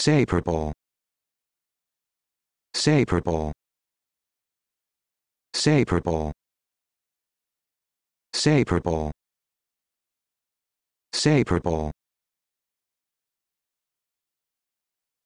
Say purple. Say purple. Say purple. Say purple. Say purple.